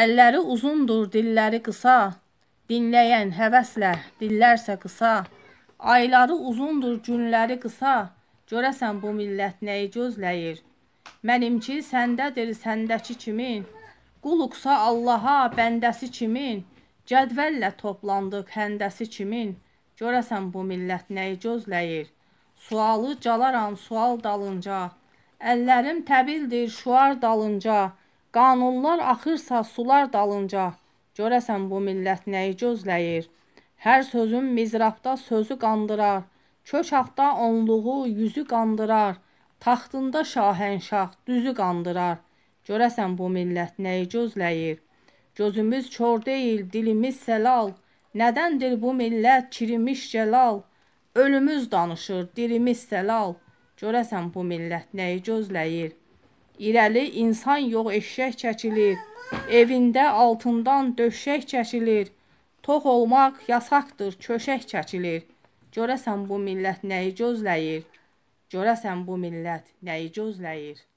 Əlləri uzundur, dilləri qısa, dinləyən həvəslə, dillərsə qısa. Ayları uzundur, günləri qısa, görəsən bu millət nəyi gözləyir? Mənimki səndədir, səndəki kimin? Quluqsa Allaha, bəndəsi kimin? Cədvəllə toplandıq, həndəsi kimin? Görəsən bu millət nəyi gözləyir? Sualı calaram sual dalınca. Əllərim təbildir şuar dalınca. Qanunlar axırsa sular dalınca, görəsən bu millət nəyi gözləyir? Hər sözün mizrafda sözü qandırar, köçaqda onluğu yüzü qandırar, taxtında şahənşah düzü qandırar. Görəsən bu millət nəyi gözləyir? Gözümüz kor deyil, dilimiz səlal, nədəndir bu millət kirimiş cəlal? Ölümüz danışır, dirimiz səlal. Görəsən bu millət nəyi gözləyir? İrəli insan yox, eşşək çəkilir. Evində altından döşək çəkilir. Tox olmaq yasaqdır, köşək çəkilir. Görəsən bu millət nəyi gözləyir? Görəsən bu millət nəyi gözləyir?